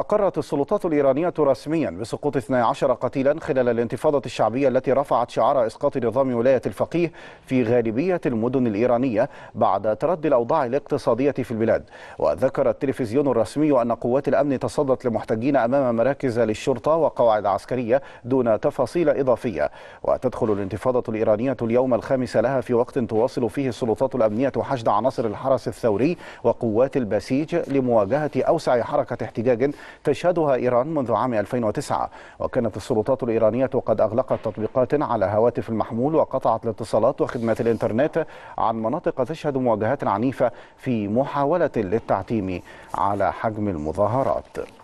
أقرت السلطات الإيرانية رسميا بسقوط 12 قتيلا خلال الانتفاضة الشعبية التي رفعت شعار إسقاط نظام ولاية الفقيه في غالبية المدن الإيرانية بعد تردي الأوضاع الاقتصادية في البلاد وذكر التلفزيون الرسمي أن قوات الأمن تصدت لمحتجين أمام مراكز للشرطة وقواعد عسكرية دون تفاصيل إضافية وتدخل الانتفاضة الإيرانية اليوم الخامس لها في وقت تواصل فيه السلطات الأمنية حشد عناصر الحرس الثوري وقوات البسيج لمواجهة أوسع حركة احتجاج تشهدها إيران منذ عام 2009 وكانت السلطات الإيرانية قد أغلقت تطبيقات على هواتف المحمول وقطعت الاتصالات وخدمات الإنترنت عن مناطق تشهد مواجهات عنيفة في محاولة للتعتيم على حجم المظاهرات